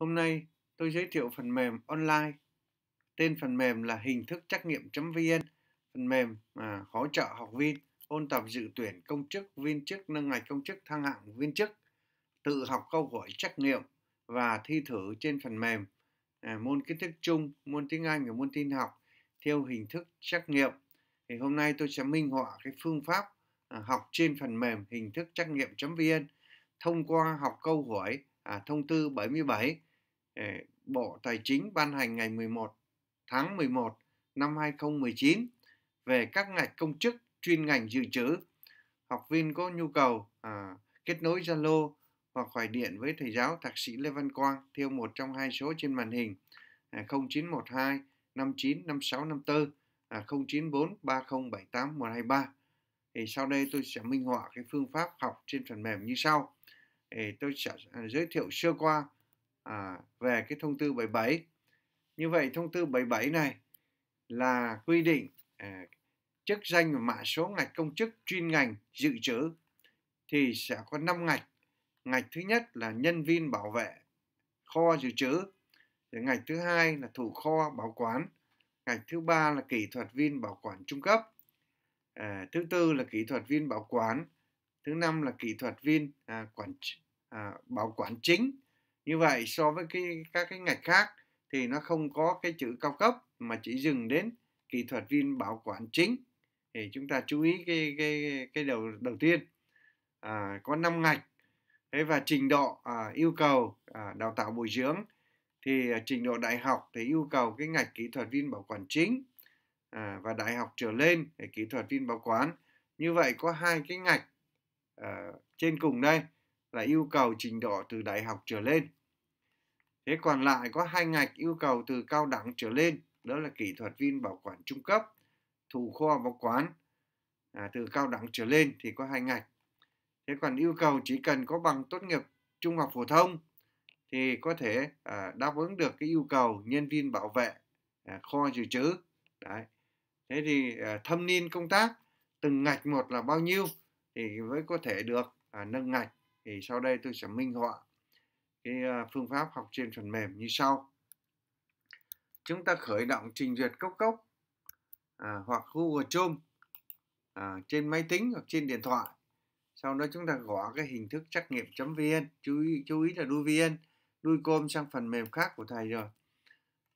Hôm nay, tôi giới thiệu phần mềm online. Tên phần mềm là hình thức trắc nghiệm.vn, phần mềm mà hỗ trợ học viên ôn tập dự tuyển công chức, viên chức, nâng ngạch công chức, thăng hạng viên chức, tự học câu hỏi trắc nghiệm và thi thử trên phần mềm à, môn kiến thức chung, môn tiếng Anh và môn tin học theo hình thức trắc nghiệm. Thì hôm nay tôi sẽ minh họa cái phương pháp à, học trên phần mềm hình thức trắc nghiệm.vn thông qua học câu hỏi à, thông tư 77 Bộ Tài chính ban hành ngày 11 tháng 11 năm 2019 về các ngạch công chức chuyên ngành dự trữ. Học viên có nhu cầu à, kết nối Zalo hoặc gọi điện với thầy giáo thạc sĩ Lê Văn Quang theo một trong hai số trên màn hình à, 0912 59 56 54 à, 094 30 123. Thì sau đây tôi sẽ minh họa cái phương pháp học trên phần mềm như sau. Thì tôi sẽ à, giới thiệu sơ qua à, về cái thông tư 77 như vậy thông tư 77 này là quy định à, chức danh và mã số ngạch công chức chuyên ngành dự trữ thì sẽ có 5 ngạch ngạch thứ nhất là nhân viên bảo vệ kho dự trữ rồi ngạch thứ hai là thủ kho bảo quản ngạch thứ ba là kỹ thuật viên bảo quản trung cấp à, thứ tư là kỹ thuật viên bảo quản thứ năm là kỹ thuật viên à, quản à, bảo quản chính như vậy so với cái các cái ngạch khác thì nó không có cái chữ cao cấp mà chỉ dừng đến kỹ thuật viên bảo quản chính thì chúng ta chú ý cái cái cái đầu đầu tiên à, có 5 ngạch thế và trình độ à, yêu cầu à, đào tạo bồi dưỡng thì à, trình độ đại học thì yêu cầu cái ngạch kỹ thuật viên bảo quản chính à, và đại học trở lên kỹ thuật viên bảo quản như vậy có hai cái ngạch à, trên cùng đây là yêu cầu trình độ từ đại học trở lên. Thế còn lại có hai ngạch yêu cầu từ cao đẳng trở lên, đó là kỹ thuật viên bảo quản trung cấp, thủ kho bảo quản. À, từ cao đẳng trở lên thì có hai ngạch. Thế còn yêu cầu chỉ cần có bằng tốt nghiệp trung học phổ thông thì có thể à, đáp ứng được cái yêu cầu nhân viên bảo vệ à, kho dự trữ. Đấy. Thế thì à, thâm niên công tác từng ngạch một là bao nhiêu thì mới có thể được à, nâng ngạch thì sau đây tôi sẽ minh họa cái à, phương pháp học trên phần mềm như sau chúng ta khởi động trình duyệt cốc cốc à, hoặc Google Chrome à, trên máy tính hoặc trên điện thoại sau đó chúng ta gõ cái hình thức trắc nghiệm chấm vn chú ý chú ý là đuôi vn đuôi com sang phần mềm khác của thầy rồi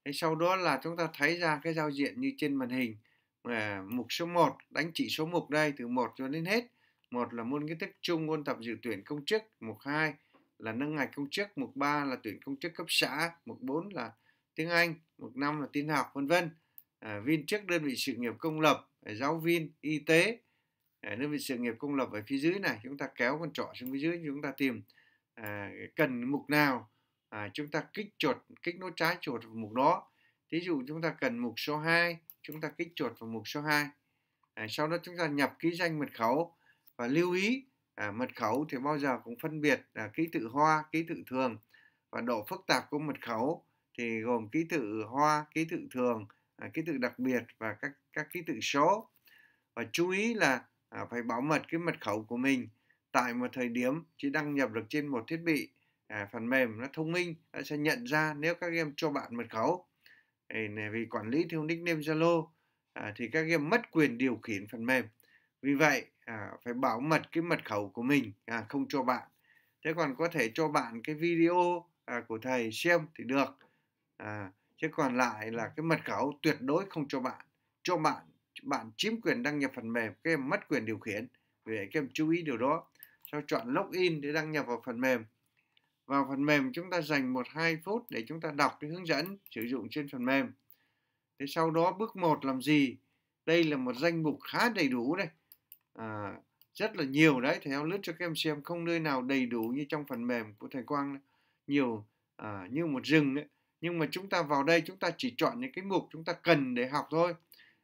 Thế sau đó là chúng ta thấy ra cái giao diện như trên màn hình à, mục số 1 đánh chỉ số mục đây từ 1 cho đến hết một là môn kiến thức chung môn tập dự tuyển công chức mục 2 là nâng ngạch công chức mục 3 là tuyển công chức cấp xã mục 4 là tiếng Anh mục 5 là tin học vân vân à, viên chức đơn vị sự nghiệp công lập à, giáo viên y tế à, đơn vị sự nghiệp công lập ở phía dưới này chúng ta kéo con trỏ xuống phía dưới chúng ta tìm à, cần mục nào à, chúng ta kích chuột kích nút trái chuột vào mục đó thí dụ chúng ta cần mục số 2 chúng ta kích chuột vào mục số 2 à, sau đó chúng ta nhập ký danh mật khẩu và lưu ý à, mật khẩu thì bao giờ cũng phân biệt là ký tự hoa ký tự thường và độ phức tạp của mật khẩu thì gồm ký tự hoa ký tự thường à, ký tự đặc biệt và các các ký tự số và chú ý là à, phải bảo mật cái mật khẩu của mình tại một thời điểm chỉ đăng nhập được trên một thiết bị à, phần mềm nó thông minh nó sẽ nhận ra nếu các em cho bạn mật khẩu thì vì quản lý theo nickname Zalo à, thì các em mất quyền điều khiển phần mềm vì vậy à, phải bảo mật cái mật khẩu của mình à, không cho bạn thế còn có thể cho bạn cái video à, của thầy xem thì được à, chứ còn lại là cái mật khẩu tuyệt đối không cho bạn cho bạn bạn chiếm quyền đăng nhập phần mềm các em mất quyền điều khiển vì vậy các em chú ý điều đó sau chọn login để đăng nhập vào phần mềm vào phần mềm chúng ta dành một hai phút để chúng ta đọc cái hướng dẫn sử dụng trên phần mềm thế sau đó bước 1 làm gì đây là một danh mục khá đầy đủ đây à, rất là nhiều đấy thầy em lướt cho các em xem không nơi nào đầy đủ như trong phần mềm của thầy Quang đấy. nhiều à, như một rừng đấy. nhưng mà chúng ta vào đây chúng ta chỉ chọn những cái mục chúng ta cần để học thôi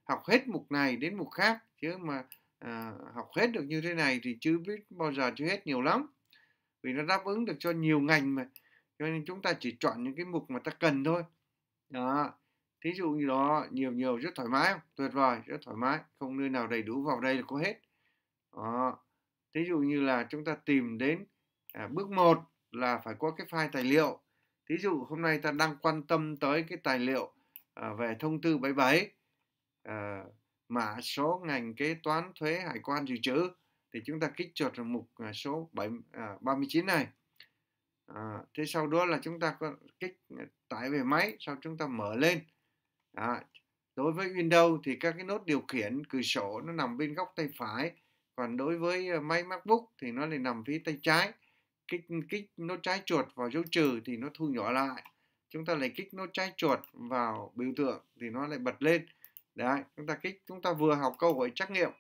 học hết mục này đến mục khác chứ mà à, học hết được như thế này thì chưa biết bao giờ chưa hết nhiều lắm vì nó đáp ứng được cho nhiều ngành mà cho nên chúng ta chỉ chọn những cái mục mà ta cần thôi đó thí dụ như đó nhiều nhiều rất thoải mái không tuyệt vời rất thoải mái không nơi nào đầy đủ vào đây là có hết đó. thí dụ như là chúng ta tìm đến à, bước 1 là phải có cái file tài liệu thí dụ hôm nay ta đang quan tâm tới cái tài liệu à, về thông tư 77 à, mã số ngành kế toán thuế hải quan dự trữ thì chúng ta kích chuột vào mục à, số 7, à, 39 này à, thế sau đó là chúng ta có kích à, tải về máy sau chúng ta mở lên à, đối với Windows thì các cái nốt điều khiển cửa sổ nó nằm bên góc tay phải còn đối với ờ, máy macbook thì nó lại nằm phía tay trái kích kích nốt trái chuột vào dấu trừ thì nó thu nhỏ lại chúng ta lại kích nốt trái chuột vào biểu tượng thì nó lại bật lên đấy chúng ta kích chúng ta vừa học câu hỏi trắc nghiệm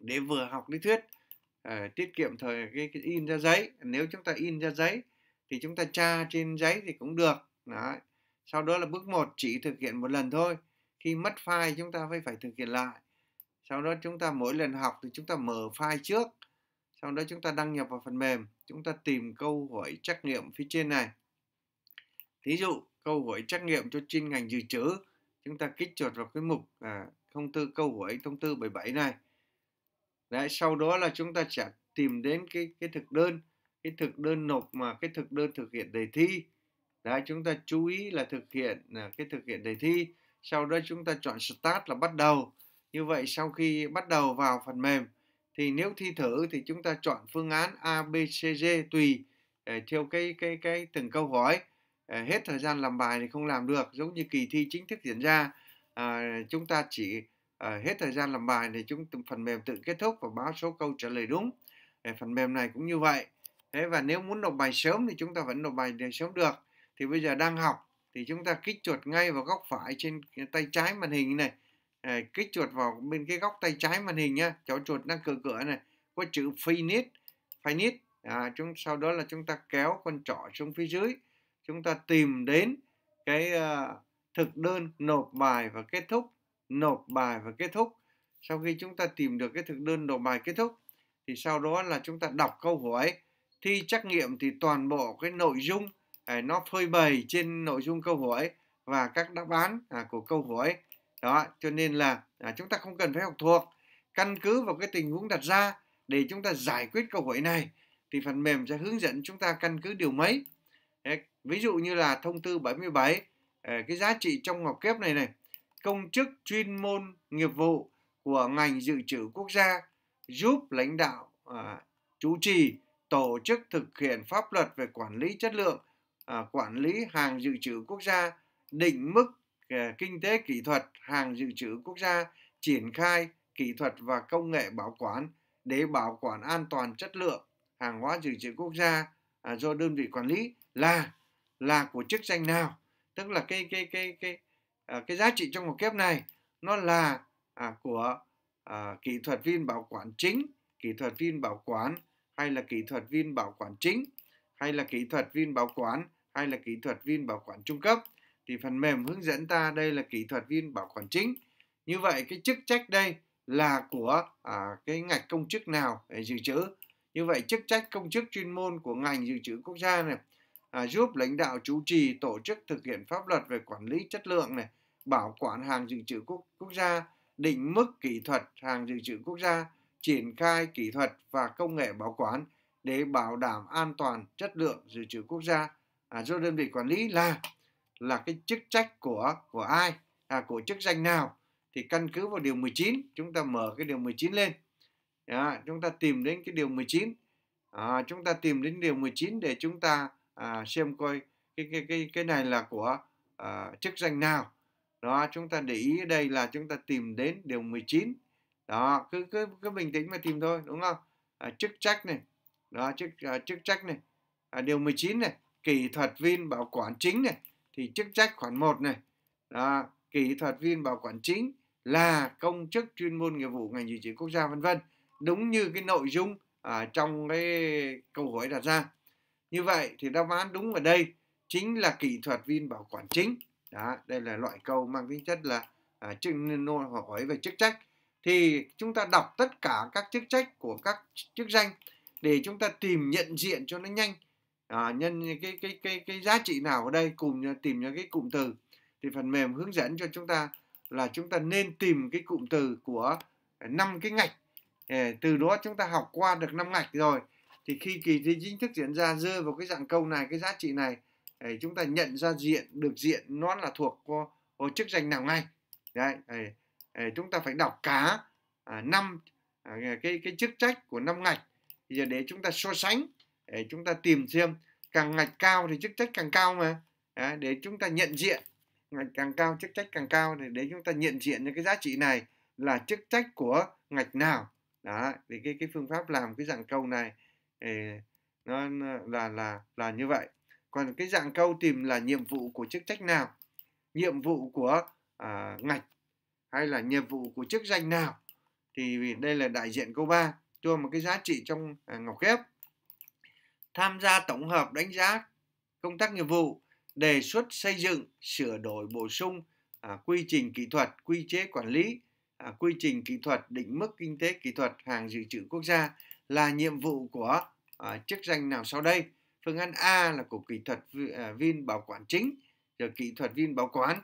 để vừa học lý thuyết à, tiết kiệm thời cái, cái in ra giấy nếu chúng ta in ra giấy thì chúng ta tra trên giấy thì cũng được đấy sau đó là bước 1 chỉ thực hiện một lần thôi khi mất file chúng ta phải phải thực hiện lại sau đó chúng ta mỗi lần học thì chúng ta mở file trước sau đó chúng ta đăng nhập vào phần mềm chúng ta tìm câu hỏi trắc nghiệm phía trên này thí dụ câu hỏi trắc nghiệm cho chuyên ngành dự trữ chúng ta kích chuột vào cái mục à, thông tư câu hỏi thông tư 77 này Đấy, sau đó là chúng ta sẽ tìm đến cái cái thực đơn cái thực đơn nộp mà cái thực đơn thực hiện đề thi Đấy, chúng ta chú ý là thực hiện là cái thực hiện đề thi sau đó chúng ta chọn start là bắt đầu như vậy sau khi bắt đầu vào phần mềm thì nếu thi thử thì chúng ta chọn phương án A, B, C, D tùy ờ, theo cái cái cái từng câu hỏi ờ, hết thời gian làm bài thì không làm được giống như kỳ thi chính thức diễn ra à, chúng ta chỉ à, hết thời gian làm bài thì chúng phần mềm tự kết thúc và báo số câu trả lời đúng à, phần mềm này cũng như vậy thế và nếu muốn nộp bài sớm thì chúng ta vẫn nộp bài để sớm được thì bây giờ đang học thì chúng ta kích chuột ngay vào góc phải trên tay trái màn hình này kích ờ, chuột vào bên cái góc tay trái màn hình nhá cháu chuột đang cửa cửa này có chữ finish finish à, chúng sau đó là chúng ta kéo con trỏ xuống phía dưới chúng ta tìm đến cái uh, thực đơn nộp bài và kết thúc nộp bài và kết thúc sau khi chúng ta tìm được cái thực đơn nộp bài kết thúc thì sau đó là chúng ta đọc câu hỏi thi trắc nghiệm thì toàn bộ cái nội dung à, nó phơi bày trên nội dung câu hỏi và các đáp án à, của câu hỏi đó cho nên là à, chúng ta không cần phải học thuộc căn cứ vào cái tình huống đặt ra để chúng ta giải quyết câu hỏi này thì phần mềm sẽ hướng dẫn chúng ta căn cứ điều mấy ví dụ như là thông tư 77 à, cái giá trị trong học kép này này công chức chuyên môn nghiệp vụ của ngành dự trữ quốc gia giúp lãnh đạo à, chủ trì tổ chức thực hiện pháp luật về quản lý chất lượng à, quản lý hàng dự trữ quốc gia định mức kinh tế kỹ thuật hàng dự trữ quốc gia triển khai kỹ thuật và công nghệ bảo quản để bảo quản an toàn chất lượng hàng hóa dự trữ quốc gia à, do đơn vị quản lý là là của chức danh nào tức là cái cái cái cái à, cái giá trị trong một kép này nó là à, của à, kỹ thuật viên bảo quản chính kỹ thuật viên bảo quản hay là kỹ thuật viên bảo quản chính hay là kỹ thuật viên bảo quản hay là kỹ thuật viên bảo quản trung cấp thì phần mềm hướng dẫn ta đây là kỹ thuật viên bảo quản chính như vậy cái chức trách đây là của à, cái ngạch công chức nào để dự trữ như vậy chức trách công chức chuyên môn của ngành dự trữ quốc gia này à, giúp lãnh đạo chủ trì tổ chức thực hiện pháp luật về quản lý chất lượng này bảo quản hàng dự trữ quốc, quốc gia định mức kỹ thuật hàng dự trữ quốc gia triển khai kỹ thuật và công nghệ bảo quản để bảo đảm an toàn chất lượng dự trữ quốc gia à, do đơn vị quản lý là là cái chức trách của của ai à, của chức danh nào thì căn cứ vào điều 19 chúng ta mở cái điều 19 lên à, chúng ta tìm đến cái điều 19 à, chúng ta tìm đến điều 19 để chúng ta à, xem coi cái cái cái cái này là của à, chức danh nào đó chúng ta để ý ở đây là chúng ta tìm đến điều 19 đó cứ cứ cứ bình tĩnh mà tìm thôi đúng không à, chức trách này đó chức à, chức trách này à, điều 19 này kỹ thuật viên bảo quản chính này thì chức trách khoản 1 này đó, kỹ thuật viên bảo quản chính là công chức chuyên môn nghiệp vụ ngành dự trữ quốc gia vân vân đúng như cái nội dung ở trong cái câu hỏi đặt ra như vậy thì đáp án đúng ở đây chính là kỹ thuật viên bảo quản chính đó đây là loại câu mang tính chất là à, chức hỏi về chức trách thì chúng ta đọc tất cả các chức trách của các chức danh để chúng ta tìm nhận diện cho nó nhanh à, nhân cái cái cái cái giá trị nào ở đây cùng tìm ra cái cụm từ thì phần mềm hướng dẫn cho chúng ta là chúng ta nên tìm cái cụm từ của năm cái ngạch ờ, từ đó chúng ta học qua được năm ngạch rồi thì khi kỳ thi chính thức diễn ra rơi vào cái dạng câu này cái giá trị này ờ, chúng ta nhận ra diện được diện nó là thuộc có, có chức danh nào ngay đấy ờ, chúng ta phải đọc cá à, năm à, cái cái chức trách của năm ngạch giờ để chúng ta so sánh để chúng ta tìm xem càng ngạch cao thì chức trách càng cao mà để chúng ta nhận diện ngạch càng cao chức trách càng cao để, để chúng ta nhận diện những cái giá trị này là chức trách của ngạch nào đó thì cái cái phương pháp làm cái dạng câu này nó là là là như vậy còn cái dạng câu tìm là nhiệm vụ của chức trách nào nhiệm vụ của à, ngạch hay là nhiệm vụ của chức danh nào thì đây là đại diện câu 3 cho một cái giá trị trong à, ngọc ghép tham gia tổng hợp đánh giá công tác nghiệp vụ, đề xuất xây dựng, sửa đổi bổ sung à, quy trình kỹ thuật, quy chế quản lý, à, quy trình kỹ thuật, định mức kinh tế kỹ thuật hàng dự trữ quốc gia là nhiệm vụ của à, chức danh nào sau đây? Phương án A là của kỹ thuật à, viên bảo quản chính, rồi kỹ thuật viên bảo quản,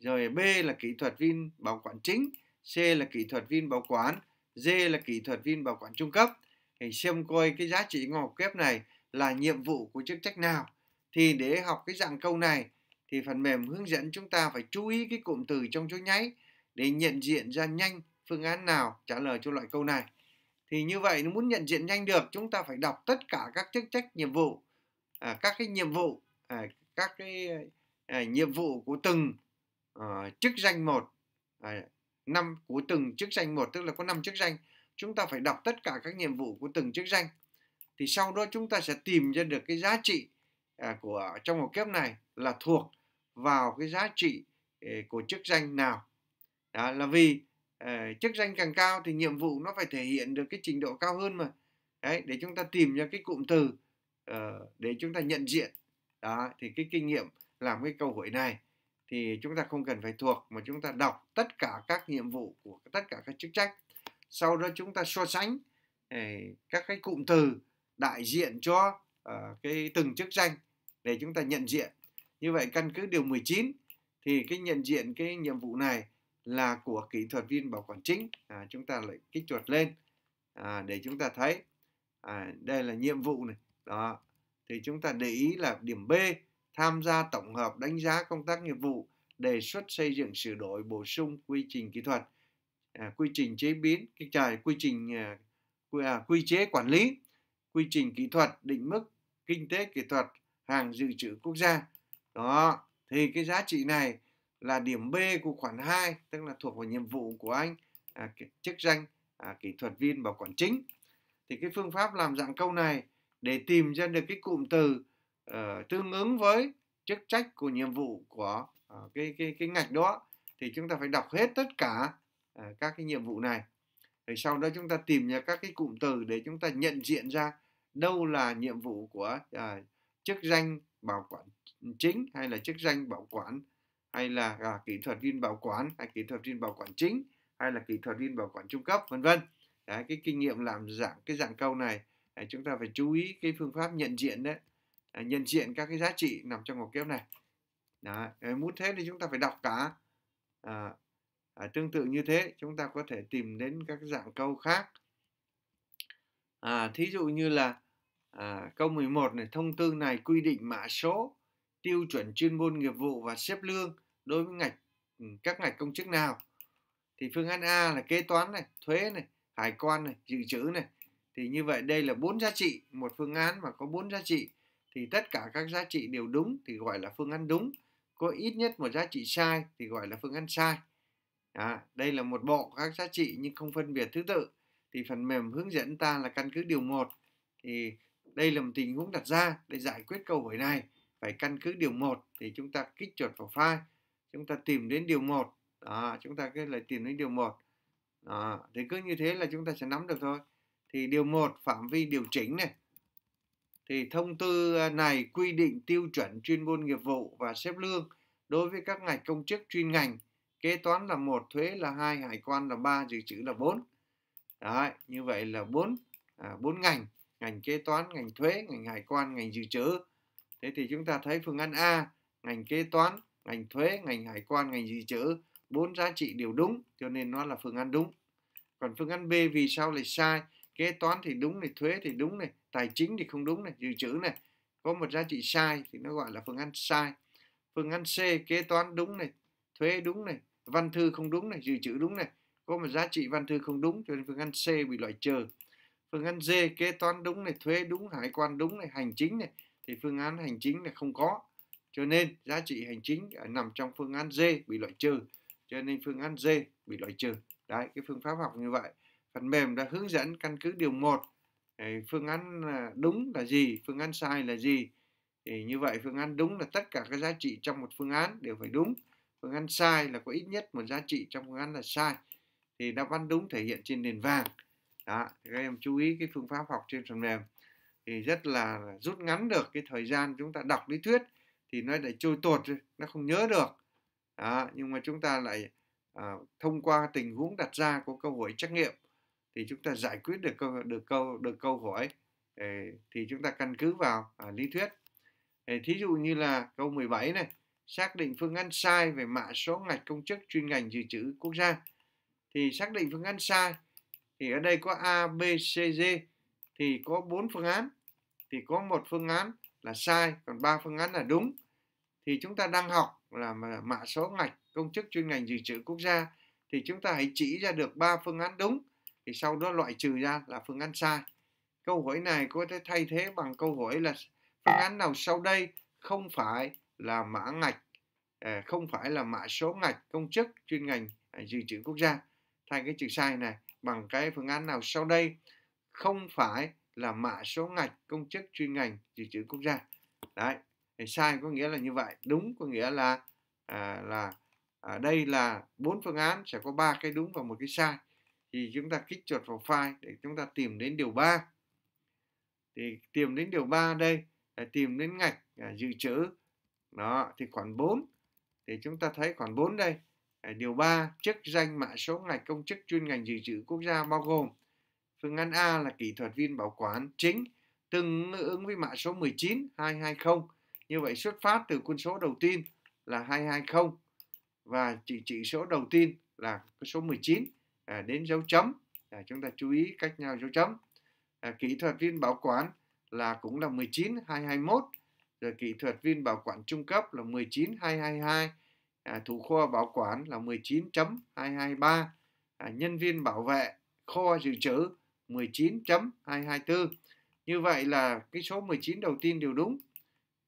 rồi B là kỹ thuật viên bảo quản chính, C là kỹ thuật viên bảo quản, D là kỹ thuật viên bảo quản trung cấp. hãy xem coi cái giá trị ngọc kép này là nhiệm vụ của chức trách nào thì để học cái dạng câu này thì phần mềm hướng dẫn chúng ta phải chú ý cái cụm từ trong chỗ nháy để nhận diện ra nhanh phương án nào trả lời cho loại câu này. Thì như vậy nếu muốn nhận diện nhanh được chúng ta phải đọc tất cả các chức trách nhiệm vụ, à, các cái nhiệm vụ, à, các cái à, nhiệm vụ của từng à, chức danh một, à, năm của từng chức danh một tức là có năm chức danh. Chúng ta phải đọc tất cả các nhiệm vụ của từng chức danh thì sau đó chúng ta sẽ tìm ra được cái giá trị à, của trong một kiếp này là thuộc vào cái giá trị ờ, của chức danh nào đó là vì ờ, chức danh càng cao thì nhiệm vụ nó phải thể hiện được cái trình độ cao hơn mà đấy để chúng ta tìm ra cái cụm từ ờ, để chúng ta nhận diện đó thì cái kinh nghiệm làm cái câu hỏi này thì chúng ta không cần phải thuộc mà chúng ta đọc tất cả các nhiệm vụ của tất cả các chức trách sau đó chúng ta so sánh các cái cụm từ đại diện cho uh, cái từng chức danh để chúng ta nhận diện. Như vậy căn cứ điều 19 thì cái nhận diện cái nhiệm vụ này là của kỹ thuật viên bảo quản chính. À, chúng ta lại kích chuột lên à, để chúng ta thấy à, đây là nhiệm vụ này. Đó. Thì chúng ta để ý là điểm B tham gia tổng hợp đánh giá công tác nghiệp vụ, đề xuất xây dựng sửa đổi bổ sung quy trình kỹ thuật, à, quy trình chế biến, cái trời à, quy trình à, quy, à, quy chế quản lý quy trình kỹ thuật định mức kinh tế kỹ thuật hàng dự trữ quốc gia đó thì cái giá trị này là điểm B của khoản 2 tức là thuộc vào nhiệm vụ của anh à, chức danh à, kỹ thuật viên bảo quản chính thì cái phương pháp làm dạng câu này để tìm ra được cái cụm từ uh, tương ứng với chức trách của nhiệm vụ của uh, cái cái cái ngạch đó thì chúng ta phải đọc hết tất cả uh, các cái nhiệm vụ này rồi sau đó chúng ta tìm ra các cái cụm từ để chúng ta nhận diện ra đâu là nhiệm vụ của à, chức danh bảo quản chính hay là chức danh bảo quản hay là à, kỹ thuật viên bảo quản hay kỹ thuật viên bảo quản chính hay là kỹ thuật viên bảo quản trung cấp vân vân đấy cái kinh nghiệm làm dạng cái dạng câu này đấy, à, chúng ta phải chú ý cái phương pháp nhận diện đấy à, nhận diện các cái giá trị nằm trong một kép này đấy, muốn thế thì chúng ta phải đọc cả à, à, tương tự như thế chúng ta có thể tìm đến các dạng câu khác à, thí dụ như là À, câu 11 này thông tư này quy định mã số tiêu chuẩn chuyên môn nghiệp vụ và xếp lương đối với ngạch ừ, các ngạch công chức nào thì phương án A là kế toán này thuế này hải quan này dự trữ này thì như vậy đây là bốn giá trị một phương án mà có bốn giá trị thì tất cả các giá trị đều đúng thì gọi là phương án đúng có ít nhất một giá trị sai thì gọi là phương án sai à, đây là một bộ các giá trị nhưng không phân biệt thứ tự thì phần mềm hướng dẫn ta là căn cứ điều 1 thì đây là một tình huống đặt ra để giải quyết câu hỏi này. Phải căn cứ điều 1 thì chúng ta kích chuột vào file. Chúng ta tìm đến điều 1. Đó, chúng ta cứ lại tìm đến điều 1. Đó, thì cứ như thế là chúng ta sẽ nắm được thôi. Thì điều 1 phạm vi điều chỉnh này. Thì thông tư à, này quy định tiêu chuẩn chuyên môn nghiệp vụ và xếp lương đối với các ngạch công chức chuyên ngành. Kế toán là một thuế là hai hải quan là ba dự trữ là bốn Đấy, như vậy là bốn à, ngành ngành kế toán, ngành thuế, ngành hải quan, ngành dự trữ. Thế thì chúng ta thấy phương án A, ngành kế toán, ngành thuế, ngành hải quan, ngành dự trữ, bốn giá trị đều đúng, cho nên nó là phương án đúng. Còn phương án B vì sao lại sai? Kế toán thì đúng này, thuế thì đúng này, tài chính thì không đúng này, dự trữ này. Có một giá trị sai thì nó gọi là phương án sai. Phương án C kế toán đúng này, thuế đúng này, văn thư không đúng này, dự trữ đúng này. Có một giá trị văn thư không đúng cho nên phương án C bị loại trừ phương án D kế toán đúng này thuế đúng hải quan đúng này hành chính này thì phương án hành chính này không có cho nên giá trị hành chính nằm trong phương án D bị loại trừ cho nên phương án D bị loại trừ đấy cái phương pháp học như vậy phần mềm đã hướng dẫn căn cứ điều 1 phương án à, đúng là gì phương án sai là gì thì như vậy phương án đúng là tất cả các giá trị trong một phương án đều phải đúng phương án sai là có ít nhất một giá trị trong phương án là sai thì đáp án đúng thể hiện trên nền vàng đó thì các em chú ý cái phương pháp học trên phần mềm thì rất là rút ngắn được cái thời gian chúng ta đọc lý thuyết thì nó lại trôi tuột nó không nhớ được đó, nhưng mà chúng ta lại à, thông qua tình huống đặt ra của câu hỏi trắc nghiệm thì chúng ta giải quyết được câu được câu được câu hỏi ờ, thì chúng ta căn cứ vào à, lý thuyết ờ, thí dụ như là câu 17 này xác định phương án sai về mã số ngạch công chức chuyên ngành dự trữ quốc gia thì xác định phương án sai thì ở đây có A, B, C, D thì có bốn phương án thì có một phương án là sai còn ba phương án là đúng thì chúng ta đang học là mã số ngạch công chức chuyên ngành dự trữ quốc gia thì chúng ta hãy chỉ ra được ba phương án đúng thì sau đó loại trừ ra là phương án sai câu hỏi này có thể thay thế bằng câu hỏi là phương án nào sau đây không phải là mã ngạch à, không phải là mã số ngạch công chức chuyên ngành à, dự trữ quốc gia thay cái chữ sai này bằng cái phương án nào sau đây không phải là mã số ngạch công chức chuyên ngành dự trữ quốc gia đấy sai có nghĩa là như vậy đúng có nghĩa là à, là à, đây là bốn phương án sẽ có ba cái đúng và một cái sai thì chúng ta kích chuột vào file để chúng ta tìm đến điều 3 thì tìm đến điều 3 đây là tìm đến ngạch à, dự trữ đó thì khoản 4 thì chúng ta thấy khoản 4 đây Điều 3, chức danh mã số ngạch công chức chuyên ngành dự trữ quốc gia bao gồm Phương án A là kỹ thuật viên bảo quản chính tương ứng với mã số 19 220. Như vậy xuất phát từ quân số đầu tiên là 220 và chỉ chỉ số đầu tiên là số 19 à, đến dấu chấm. À, chúng ta chú ý cách nhau dấu chấm. À, kỹ thuật viên bảo quản là cũng là 19 221 rồi kỹ thuật viên bảo quản trung cấp là 19 222 à, thủ kho bảo quản là 19.223 à, nhân viên bảo vệ kho dự trữ 19.224 như vậy là cái số 19 đầu tiên đều đúng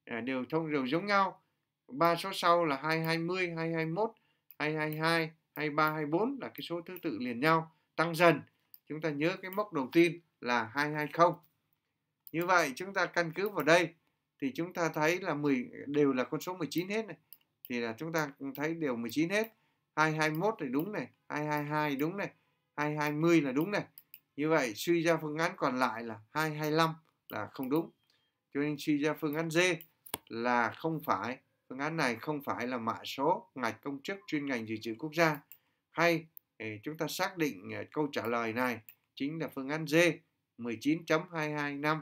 à, đều thông đều giống nhau ba số sau là 220 221 222 23 24 là cái số thứ tự liền nhau tăng dần chúng ta nhớ cái mốc đầu tiên là 220 như vậy chúng ta căn cứ vào đây thì chúng ta thấy là 10 đều là con số 19 hết này thì là chúng ta thấy điều 19 hết 221 thì đúng này 222 đúng này 220 là đúng này như vậy suy ra phương án còn lại là 225 là không đúng cho nên suy ra phương án D là không phải phương án này không phải là mã số ngạch công chức chuyên ngành dự trữ quốc gia hay ờ, chúng ta xác định ờ, câu trả lời này chính là phương án D 19.225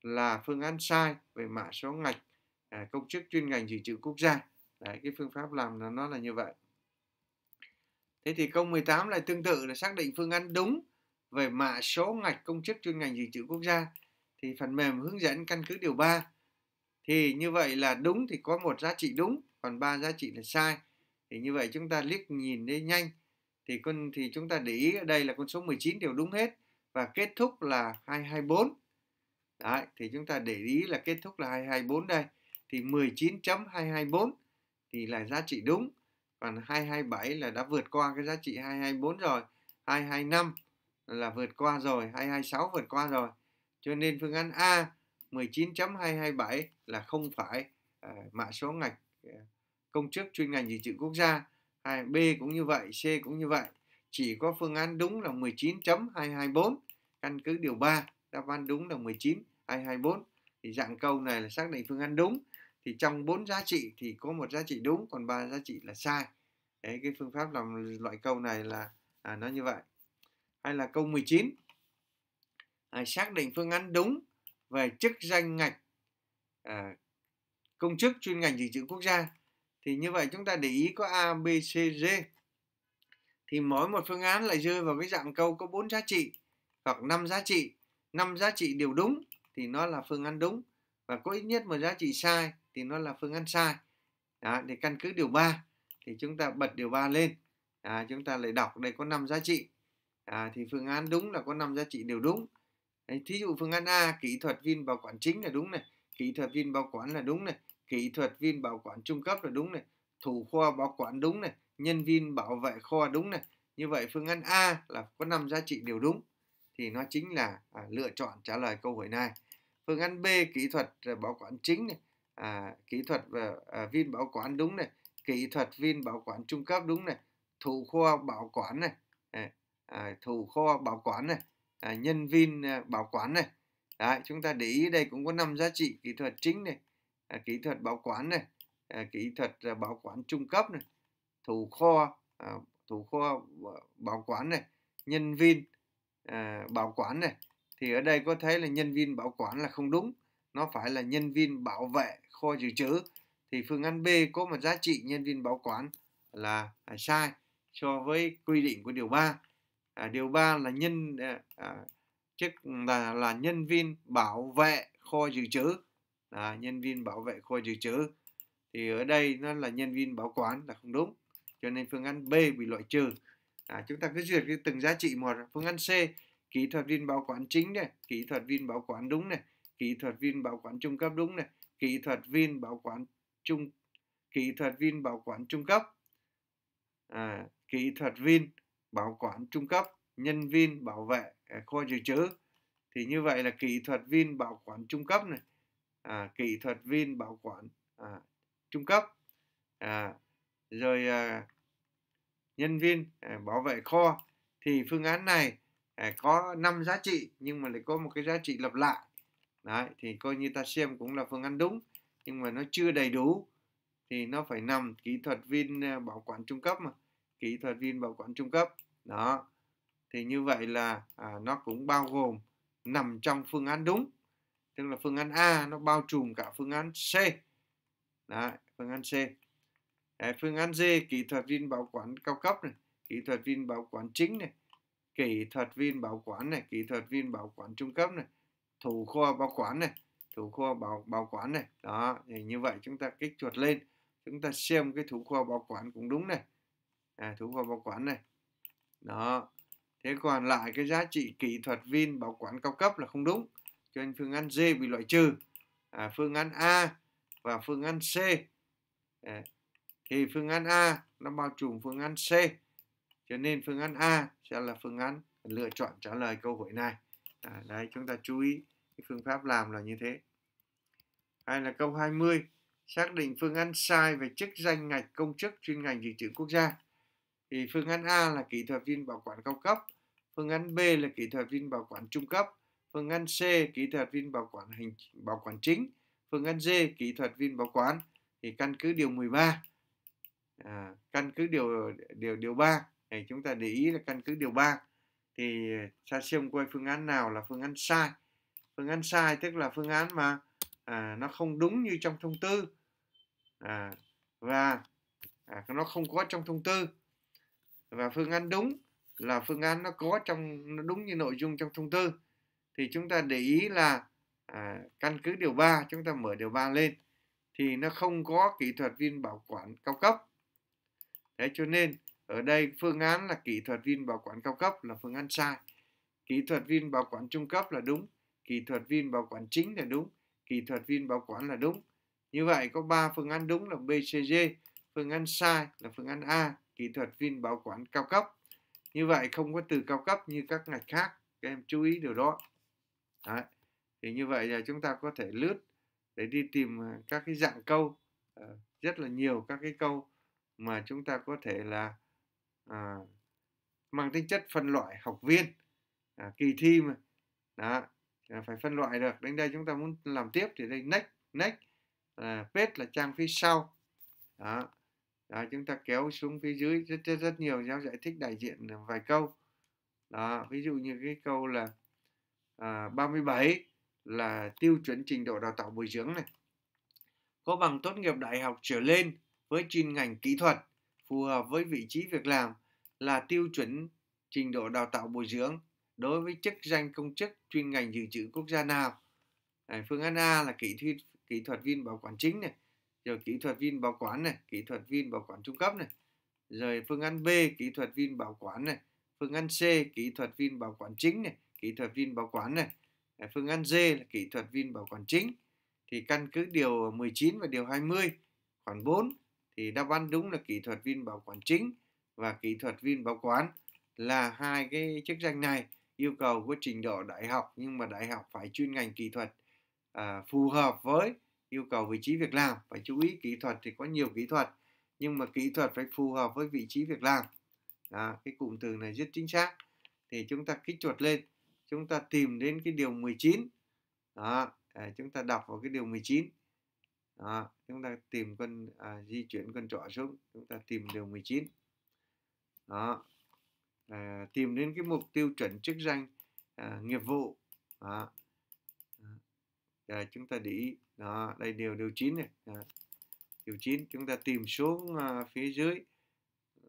là phương án sai về mã số ngạch à, công chức chuyên ngành dự trữ quốc gia Đấy, cái phương pháp làm là nó là như vậy. Thế thì câu 18 lại tương tự là xác định phương án đúng về mã số ngạch công chức chuyên ngành dự trữ quốc gia. Thì phần mềm hướng dẫn căn cứ điều 3. Thì như vậy là đúng thì có một giá trị đúng, còn ba giá trị là sai. Thì như vậy chúng ta liếc nhìn đi nhanh. Thì con thì chúng ta để ý ở đây là con số 19 đều đúng hết và kết thúc là 224. Đấy, thì chúng ta để ý là kết thúc là 224 đây. Thì 19.224 thì là giá trị đúng còn 227 là đã vượt qua cái giá trị 224 rồi 225 là vượt qua rồi 226 vượt qua rồi cho nên phương án A 19.227 là không phải uh, mã số ngạch ờ, công chức chuyên ngành dự trữ quốc gia à, B cũng như vậy C cũng như vậy chỉ có phương án đúng là 19.224 căn cứ điều 3 đáp án đúng là 19.224 thì dạng câu này là xác định phương án đúng thì trong bốn giá trị thì có một giá trị đúng còn ba giá trị là sai đấy cái phương pháp làm loại câu này là à, nó như vậy hay là câu 19 à, xác định phương án đúng về chức danh ngạch à, công chức chuyên ngành dịch vụ quốc gia thì như vậy chúng ta để ý có A, B, C, D thì mỗi một phương án lại rơi vào cái dạng câu có bốn giá trị hoặc năm giá trị năm giá trị đều đúng thì nó là phương án đúng và có ít nhất một giá trị sai thì nó là phương án sai đó, để căn cứ điều 3 thì chúng ta bật điều 3 lên à, chúng ta lại đọc đây có 5 giá trị à, thì phương án đúng là có 5 giá trị đều đúng Đấy, thí dụ phương án A kỹ thuật viên bảo quản chính là đúng này kỹ thuật viên bảo quản là đúng này kỹ thuật viên bảo quản trung cấp là đúng này thủ kho bảo quản đúng này nhân viên bảo vệ kho đúng này như vậy phương án A là có 5 giá trị đều đúng thì nó chính là à, lựa chọn trả lời câu hỏi này phương án B kỹ thuật bảo quản chính này à, kỹ thuật và à, Vin bảo quản đúng này kỹ thuật Vin bảo quản trung cấp đúng này thủ kho bảo quản này à, thủ kho bảo quản này à, nhân viên à, bảo quản này Đấy, chúng ta để ý đây cũng có năm giá trị kỹ thuật chính này à, kỹ thuật bảo quản này à, kỹ thuật à, bảo quản trung cấp này thủ kho à, thủ kho bảo quản này nhân viên à, bảo quản này thì ở đây có thấy là nhân viên bảo quản là không đúng nó phải là nhân viên bảo vệ kho dự trữ thì phương án B có một giá trị nhân viên bảo quản là à, sai so với quy định của điều 3 à, điều 3 là nhân à, à, chức là là nhân viên bảo vệ kho dự trữ à, nhân viên bảo vệ kho dự trữ thì ở đây nó là nhân viên bảo quản là không đúng cho nên phương án B bị loại trừ à, chúng ta cứ duyệt cái từng giá trị một phương án C kỹ thuật viên bảo quản chính này kỹ thuật viên bảo quản đúng này kỹ thuật viên bảo quản trung cấp đúng này kỹ thuật viên bảo quản trung kỹ thuật viên bảo quản trung cấp à, kỹ thuật viên bảo quản trung cấp nhân viên bảo vệ à, kho dự trữ thì như vậy là kỹ thuật viên bảo quản trung cấp này à, kỹ thuật viên bảo quản à, trung cấp à, rồi à, nhân viên à, bảo vệ kho thì phương án này à, có 5 giá trị nhưng mà lại có một cái giá trị lặp lại đấy thì coi như ta xem cũng là phương án đúng nhưng mà nó chưa đầy đủ thì nó phải nằm kỹ thuật viên à, bảo quản trung cấp mà kỹ thuật viên bảo quản trung cấp đó thì như vậy là à, nó cũng bao gồm nằm trong phương án đúng tức là phương án A nó bao trùm cả phương án C Đấy, phương án C Đấy, phương án D kỹ thuật viên bảo quản cao cấp này kỹ thuật viên bảo quản chính này kỹ thuật viên bảo quản này kỹ thuật viên bảo quản trung cấp này thủ kho bảo quản này thủ kho bảo bảo quản này đó thì như vậy chúng ta kích chuột lên chúng ta xem cái thủ kho bảo quản cũng đúng này à, thủ kho bảo quản này đó thế còn lại cái giá trị kỹ thuật vin bảo quản cao cấp là không đúng cho nên phương án D bị loại trừ à, phương án A và phương án C à, thì phương án A nó bao trùm phương án C cho nên phương án A sẽ là phương án lựa chọn trả lời câu hỏi này à, đấy chúng ta chú ý cái phương pháp làm là như thế hay là câu 20 xác định phương án sai về chức danh ngạch công chức chuyên ngành dự trữ quốc gia thì phương án A là kỹ thuật viên bảo quản cao cấp phương án B là kỹ thuật viên bảo quản trung cấp phương án C kỹ thuật viên bảo quản hình bảo quản chính phương án D kỹ thuật viên bảo quản thì căn cứ điều 13 à, căn cứ điều điều điều 3 này chúng ta để ý là căn cứ điều 3 thì ờ, sa siêm quay phương án nào là phương án sai phương án sai tức là phương án mà à, nó không đúng như trong thông tư à, và à, nó không có trong thông tư và phương án đúng là phương án nó có trong nó đúng như nội dung trong thông tư thì chúng ta để ý là à, căn cứ điều 3 chúng ta mở điều 3 lên thì nó không có kỹ thuật viên bảo quản cao cấp đấy cho nên ở đây phương án là kỹ thuật viên bảo quản cao cấp là phương án sai. Kỹ thuật viên bảo quản trung cấp là đúng. Kỹ thuật viên bảo quản chính là đúng. Kỹ thuật viên bảo quản là đúng. Như vậy có 3 phương án đúng là BCG. Phương án sai là phương án A, kỹ thuật viên bảo quản cao cấp. Như vậy không có từ cao cấp như các ngạch khác. Các em chú ý điều đó. Đấy. Thì như vậy là chúng ta có thể lướt để đi tìm à, các cái dạng câu ờ, rất là nhiều các cái câu mà chúng ta có thể là à, mang tính chất phân loại học viên à, kỳ thi mà đó à, phải phân loại được đến đây chúng ta muốn làm tiếp thì đây next next là page là trang phía sau đó đó, chúng ta kéo xuống phía dưới rất rất, rất nhiều giáo giải thích đại diện vài câu đó ví dụ như cái câu là à, 37 là tiêu chuẩn trình độ đào tạo bồi dưỡng này có bằng tốt nghiệp đại học trở lên với chuyên ngành kỹ thuật phù hợp với vị trí việc làm là tiêu chuẩn trình độ đào tạo bồi dưỡng đối với chức danh công chức chuyên ngành dự trữ quốc gia nào. Đấy, phương án A là kỹ thuật kỹ thuật viên bảo quản chính này, rồi kỹ thuật viên bảo quản này, kỹ thuật viên bảo quản trung cấp này. Rồi phương án B kỹ thuật viên bảo quản này, phương án C kỹ thuật viên bảo quản chính này, kỹ thuật viên bảo quản này. Đấy, phương án D là kỹ thuật viên bảo quản chính. Thì căn cứ điều 19 và điều 20 khoản 4 thì đáp án đúng là kỹ thuật viên bảo quản chính và kỹ thuật viên bảo quản là hai cái chức danh này yêu cầu có trình độ đại học nhưng mà đại học phải chuyên ngành kỹ thuật à, phù hợp với yêu cầu vị trí việc làm phải chú ý kỹ thuật thì có nhiều kỹ thuật nhưng mà kỹ thuật phải phù hợp với vị trí việc làm Đó, cái cụm từ này rất chính xác thì chúng ta kích chuột lên chúng ta tìm đến cái điều 19 Đó, à, chúng ta đọc vào cái điều 19 đó, chúng ta tìm con à, di chuyển con trỏ xuống chúng ta tìm điều 19 đó à, tìm đến cái mục tiêu chuẩn chức danh à, nghiệp vụ đó. À, chúng ta để ý đó đây điều điều 9 này đó. điều 9 chúng ta tìm xuống à, phía dưới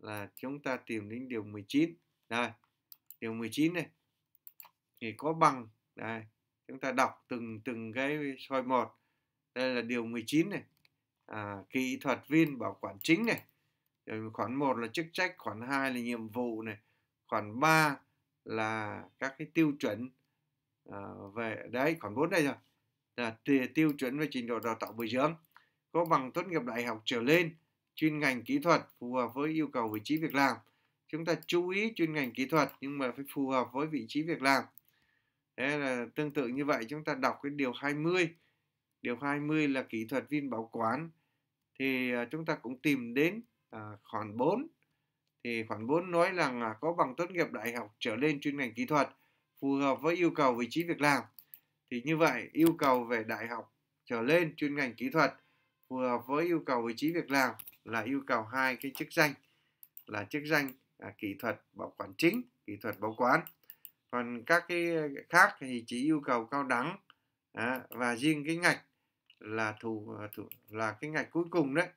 là chúng ta tìm đến điều 19 đây điều 19 này thì có bằng đây chúng ta đọc từng từng cái soi một đây là điều 19 này à, kỹ thuật viên bảo quản chính này rồi khoản 1 là chức trách khoản 2 là nhiệm vụ này khoản 3 là các cái tiêu chuẩn à, về đấy khoản 4 đây rồi là tiêu chuẩn về trình độ đào tạo bồi dưỡng có bằng tốt nghiệp đại học trở lên chuyên ngành kỹ thuật phù hợp với yêu cầu vị trí việc làm chúng ta chú ý chuyên ngành kỹ thuật nhưng mà phải phù hợp với vị trí việc làm Thế là tương tự như vậy chúng ta đọc cái điều 20 điều 20 là kỹ thuật viên bảo quản thì ờ, chúng ta cũng tìm đến ờ, khoản 4 thì khoản 4 nói rằng à, có bằng tốt nghiệp đại học trở lên chuyên ngành kỹ thuật phù hợp với yêu cầu vị trí việc làm thì như vậy yêu cầu về đại học trở lên chuyên ngành kỹ thuật phù hợp với yêu cầu vị trí việc làm là yêu cầu hai cái chức danh là chức danh à, kỹ thuật bảo quản chính kỹ thuật bảo quản còn các cái ờ, khác thì chỉ yêu cầu cao đẳng à, và riêng cái ngạch là thủ, à, thủ là cái ngạch cuối cùng đấy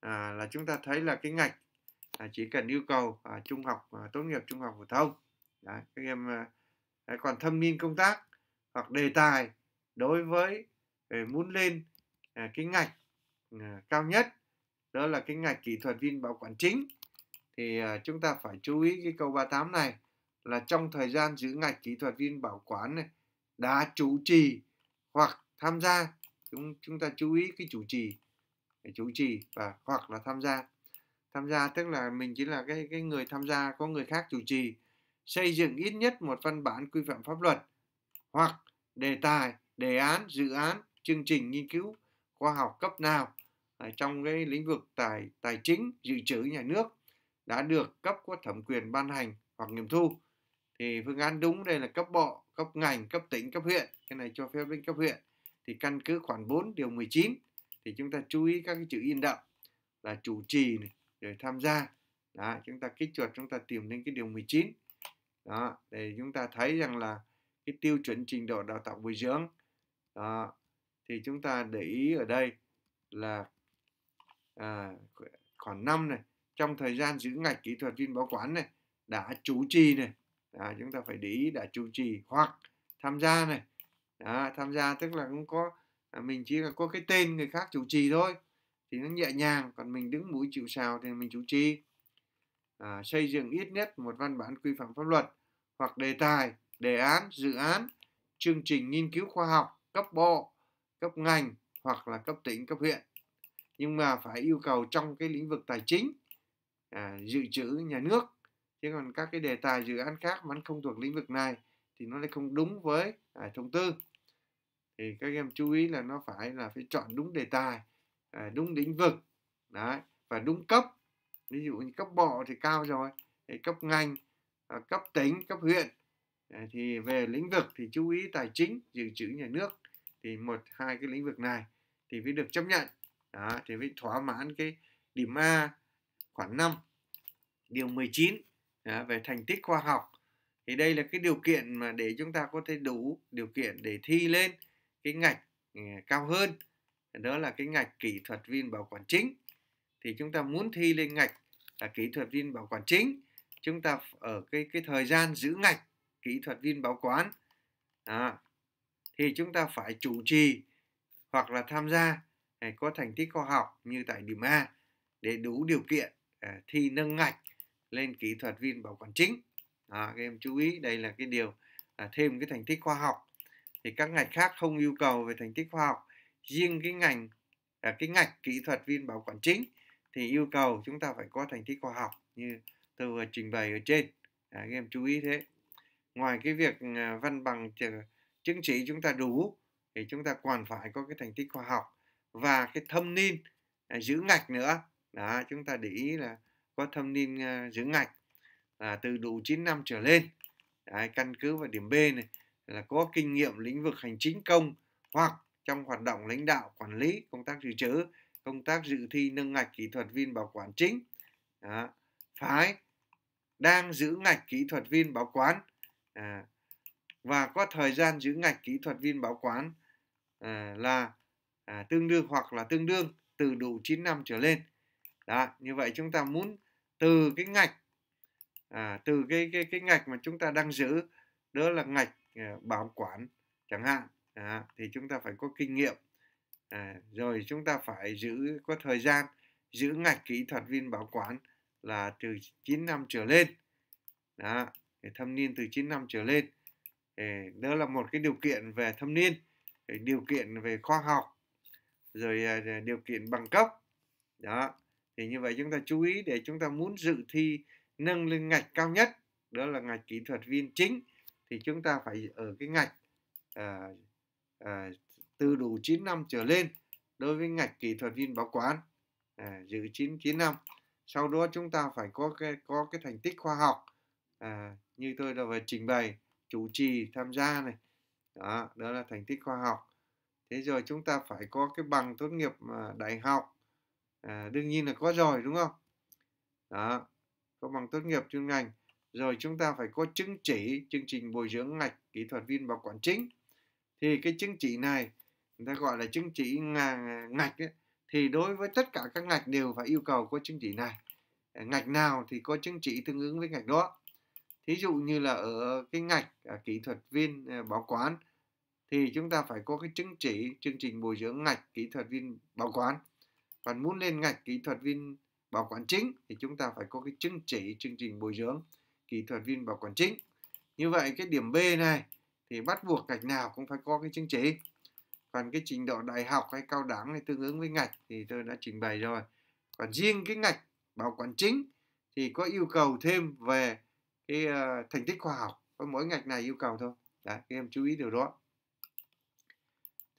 à, là chúng ta thấy là cái ngạch à, chỉ cần yêu cầu à, trung học à, tốt nghiệp trung học phổ thông đấy, các em à, còn thâm niên công tác hoặc đề tài đối với à, muốn lên à, cái ngạch à, cao nhất đó là cái ngạch kỹ thuật viên bảo quản chính thì à, chúng ta phải chú ý cái câu 38 này là trong thời gian giữ ngạch kỹ thuật viên bảo quản này đã chủ trì hoặc tham gia chúng chúng ta chú ý cái chủ trì cái chủ trì và hoặc là tham gia tham gia tức là mình chỉ là cái cái người tham gia có người khác chủ trì xây dựng ít nhất một văn bản quy phạm pháp luật hoặc đề tài đề án dự án chương trình nghiên cứu khoa học cấp nào ở trong cái lĩnh vực tài tài chính dự trữ nhà nước đã được cấp có thẩm quyền ban hành hoặc nghiệm thu thì phương án đúng đây là cấp bộ cấp ngành cấp tỉnh cấp huyện cái này cho phép đến cấp huyện thì căn cứ khoản 4 điều 19 thì chúng ta chú ý các cái chữ in đậm là chủ trì này, rồi tham gia đó, chúng ta kích chuột chúng ta tìm đến cái điều 19 đó để chúng ta thấy rằng là cái tiêu chuẩn trình độ đào tạo bồi dưỡng đó, thì chúng ta để ý ở đây là à, khoảng 5 này trong thời gian giữ ngạch kỹ thuật viên bảo quản này đã chủ trì này à, chúng ta phải để ý đã chủ trì hoặc tham gia này đó, tham gia tức là cũng có à, mình chỉ là có cái tên người khác chủ trì thôi thì nó nhẹ nhàng còn mình đứng mũi chịu sào thì mình chủ trì à, xây dựng ít nhất một văn bản quy phạm pháp luật hoặc đề tài đề án dự án chương trình nghiên cứu khoa học cấp bộ cấp ngành hoặc là cấp tỉnh cấp huyện nhưng mà phải yêu cầu trong cái lĩnh vực tài chính à, dự trữ nhà nước chứ còn các cái đề tài dự án khác mà không thuộc lĩnh vực này thì nó lại không đúng với à, thông tư thì các em chú ý là nó phải là phải chọn đúng đề tài à, đúng lĩnh vực đấy và đúng cấp ví dụ như cấp bộ thì cao rồi thì cấp ngành à, cấp tỉnh cấp huyện à, thì về lĩnh vực thì chú ý tài chính dự trữ nhà nước thì một hai cái lĩnh vực này thì mới được chấp nhận đó, thì mới thỏa mãn cái điểm A khoản 5 điều 19 về thành tích khoa học thì đây là cái điều kiện mà để chúng ta có thể đủ điều kiện để thi lên cái ngạch ờ, cao hơn đó là cái ngạch kỹ thuật viên bảo quản chính thì chúng ta muốn thi lên ngạch là kỹ thuật viên bảo quản chính chúng ta ở cái cái thời gian giữ ngạch kỹ thuật viên bảo quản à, thì chúng ta phải chủ trì hoặc là tham gia ờ, có thành tích khoa học như tại điểm A để đủ điều kiện ờ, thi nâng ngạch lên kỹ thuật viên bảo quản chính à, các em chú ý đây là cái điều à, thêm cái thành tích khoa học thì các ngành khác không yêu cầu về thành tích khoa học riêng cái ngành là cái ngạch kỹ thuật viên bảo quản chính thì yêu cầu chúng ta phải có thành tích khoa học như tôi vừa trình bày ở trên à, các em chú ý thế ngoài cái việc à, văn bằng chứng chỉ chúng ta đủ thì chúng ta còn phải có cái thành tích khoa học và cái thâm niên à, giữ ngạch nữa đó chúng ta để ý là có thâm niên ờ, giữ ngạch là từ đủ 9 năm trở lên Đấy, căn cứ vào điểm B này là có kinh nghiệm lĩnh vực hành chính công hoặc trong hoạt động lãnh đạo quản lý công tác dự trữ công tác dự thi nâng ngạch kỹ thuật viên bảo quản chính Đó. phái đang giữ ngạch kỹ thuật viên bảo quản à, và có thời gian giữ ngạch kỹ thuật viên bảo quản à, là à, tương đương hoặc là tương đương từ đủ 9 năm trở lên. Đó, như vậy chúng ta muốn từ cái ngạch à, từ cái cái cái ngạch mà chúng ta đang giữ đó là ngạch à, bảo quản chẳng hạn à, thì chúng ta phải có kinh nghiệm à, rồi chúng ta phải giữ có thời gian giữ ngạch kỹ thuật viên bảo quản là từ 9 năm trở lên đó, để thâm niên từ 9 năm trở lên đó là một cái điều kiện về thâm niên điều kiện về khoa học rồi à, điều kiện bằng cấp đó thì như vậy chúng ta chú ý để chúng ta muốn dự thi nâng lên ngạch cao nhất đó là ngạch kỹ thuật viên chính thì chúng ta phải ở cái ngạch à, à, từ đủ 9 năm trở lên đối với ngạch kỹ thuật viên bảo quản à, giữ 9 9 năm sau đó chúng ta phải có cái có cái thành tích khoa học à, như tôi đã vừa trình bày chủ trì tham gia này đó đó là thành tích khoa học thế rồi chúng ta phải có cái bằng tốt nghiệp à, đại học à, đương nhiên là có rồi đúng không đó có bằng tốt nghiệp chuyên ngành rồi chúng ta phải có chứng chỉ chương trình bồi dưỡng ngạch kỹ thuật viên bảo quản chính thì cái chứng chỉ này người ta gọi là chứng chỉ ngạch ấy, thì đối với tất cả các ngạch đều phải yêu cầu có chứng chỉ này à, ngạch nào thì có chứng chỉ tương ứng với ngạch đó thí dụ như là ở cái ngạch à, kỹ thuật viên à, bảo quản thì chúng ta phải có cái chứng chỉ chương trình bồi dưỡng ngạch kỹ thuật viên bảo quản còn muốn lên ngạch kỹ thuật viên bảo quản chính thì chúng ta phải có cái chứng chỉ chương trình bồi dưỡng kỹ thuật viên bảo quản chính như vậy cái điểm B này thì bắt buộc ngạch nào cũng phải có cái chứng chỉ còn cái trình độ đại học hay cao đẳng này tương ứng với ngạch thì tôi đã trình bày rồi còn riêng cái ngạch bảo quản chính thì có yêu cầu thêm về cái ờ, thành tích khoa học có mỗi ngạch này yêu cầu thôi đấy các em chú ý điều đó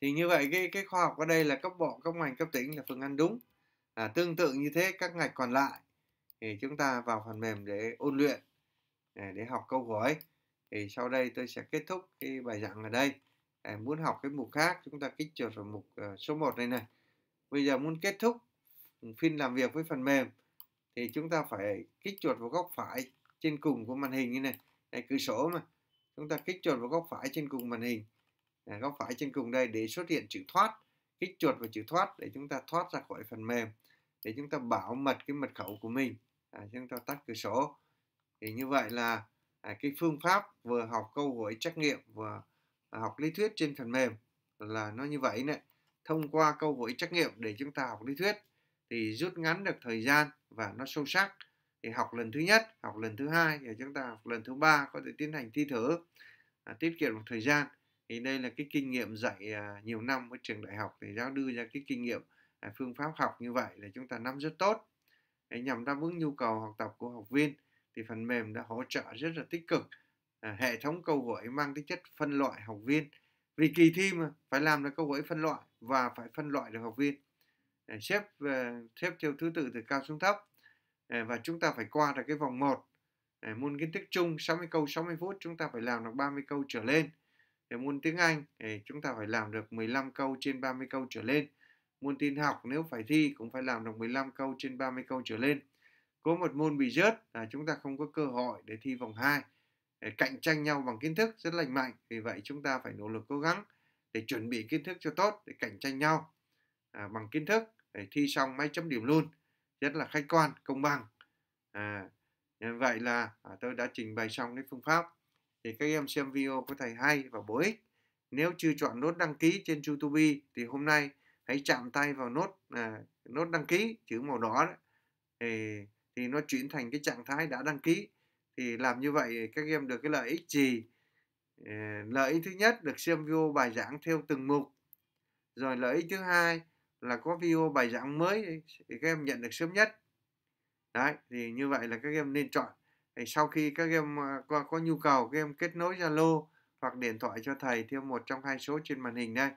thì như vậy cái cái khoa học ở đây là cấp bộ cấp ngành cấp tỉnh là phương án đúng à, tương tự như thế các ngạch còn lại thì chúng ta vào phần mềm để ôn luyện để, à, để học câu hỏi thì sau đây tôi sẽ kết thúc cái bài giảng ở đây à, muốn học cái mục khác chúng ta kích chuột vào mục à, số 1 này này bây giờ muốn kết thúc phiên làm việc với phần mềm thì chúng ta phải kích chuột vào góc phải trên cùng của màn hình như này này cửa sổ mà chúng ta kích chuột vào góc phải trên cùng màn hình à, góc phải trên cùng đây để xuất hiện chữ thoát kích chuột vào chữ thoát để chúng ta thoát ra khỏi phần mềm để chúng ta bảo mật cái mật khẩu của mình à, chúng ta tắt cửa sổ thì như vậy là à, cái phương pháp vừa học câu hỏi trắc nghiệm vừa học lý thuyết trên phần mềm là nó như vậy này thông qua câu hỏi trắc nghiệm để chúng ta học lý thuyết thì rút ngắn được thời gian và nó sâu sắc thì học lần thứ nhất học lần thứ hai thì chúng ta học lần thứ ba có thể tiến hành thi thử à, tiết kiệm được thời gian thì đây là cái kinh nghiệm dạy à, nhiều năm với trường đại học thì giáo đưa ra cái kinh nghiệm à, phương pháp học như vậy là chúng ta nắm rất tốt để nhằm đáp ứng nhu cầu học tập của học viên thì phần mềm đã hỗ trợ rất là tích cực à, hệ thống câu hỏi mang tính chất phân loại học viên vì kỳ thi mà phải làm được câu hỏi phân loại và phải phân loại được học viên xếp xếp theo thứ tự từ cao xuống thấp và chúng ta phải qua được cái vòng 1 môn kiến thức chung 60 câu 60 phút chúng ta phải làm được 30 câu trở lên cái môn tiếng Anh thì chúng ta phải làm được 15 câu trên 30 câu trở lên. Môn tin học nếu phải thi cũng phải làm được 15 câu trên 30 câu trở lên. Có một môn bị rớt là chúng ta không có cơ hội để thi vòng 2. Để cạnh tranh nhau bằng kiến thức rất lành mạnh. Vì vậy chúng ta phải nỗ lực cố gắng để chuẩn bị kiến thức cho tốt để cạnh tranh nhau à, bằng kiến thức để thi xong máy chấm điểm luôn rất là khách quan công bằng à, vậy là à, tôi đã trình bày xong cái phương pháp thì các em xem video có thầy hay và bổ ích. Nếu chưa chọn nốt đăng ký trên YouTube thì hôm nay hãy chạm tay vào nốt à, nốt đăng ký chữ màu đỏ đấy Thì, thì nó chuyển thành cái trạng thái đã đăng ký thì làm như vậy các em được cái lợi ích gì à, lợi ích thứ nhất được xem video bài giảng theo từng mục rồi lợi ích thứ hai là có video bài giảng mới thì các em nhận được sớm nhất đấy thì như vậy là các em nên chọn thì sau khi các em ờ, có, có nhu cầu các em kết nối Zalo hoặc điện thoại cho thầy theo một trong hai số trên màn hình đây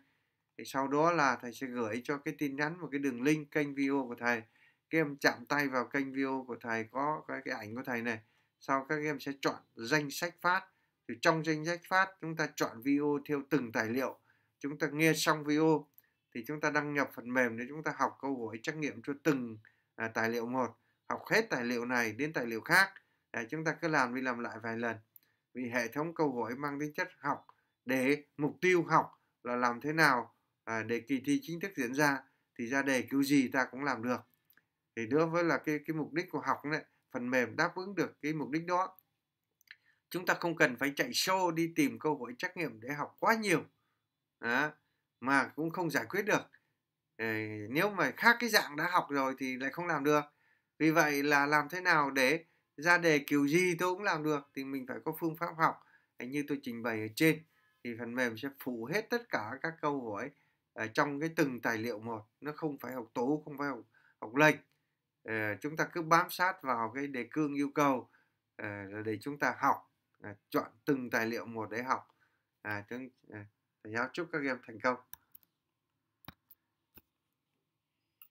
thì sau đó là thầy sẽ gửi cho cái tin nhắn một cái đường link kênh video của thầy các em chạm tay vào kênh video của thầy có cái, cái ảnh của thầy này sau các em sẽ chọn danh sách phát thì trong danh sách phát chúng ta chọn video theo từng tài liệu chúng ta nghe xong video thì chúng ta đăng nhập phần mềm để chúng ta học câu hỏi trắc nghiệm cho từng à, tài liệu một học hết tài liệu này đến tài liệu khác à, chúng ta cứ làm đi làm lại vài lần vì hệ thống câu hỏi mang tính chất học để mục tiêu học là làm thế nào à, để kỳ thi chính thức diễn ra thì ra đề kiểu gì ta cũng làm được thì đối với là cái cái mục đích của học này phần mềm đáp ứng được cái mục đích đó chúng ta không cần phải chạy show đi tìm câu hỏi trắc nghiệm để học quá nhiều đó. mà cũng không giải quyết được để nếu mà khác cái dạng đã học rồi thì lại không làm được vì vậy là làm thế nào để ra đề kiểu gì tôi cũng làm được thì mình phải có phương pháp học Đấy, như tôi trình bày ở trên thì phần mềm sẽ phủ hết tất cả các câu hỏi ở trong cái từng tài liệu một nó không phải học tố không phải học học lệnh à, ờ, chúng ta cứ bám sát vào cái đề cương yêu cầu à, để chúng ta học à, chọn từng tài liệu một để học à, chúng, à, giáo chúc các em thành công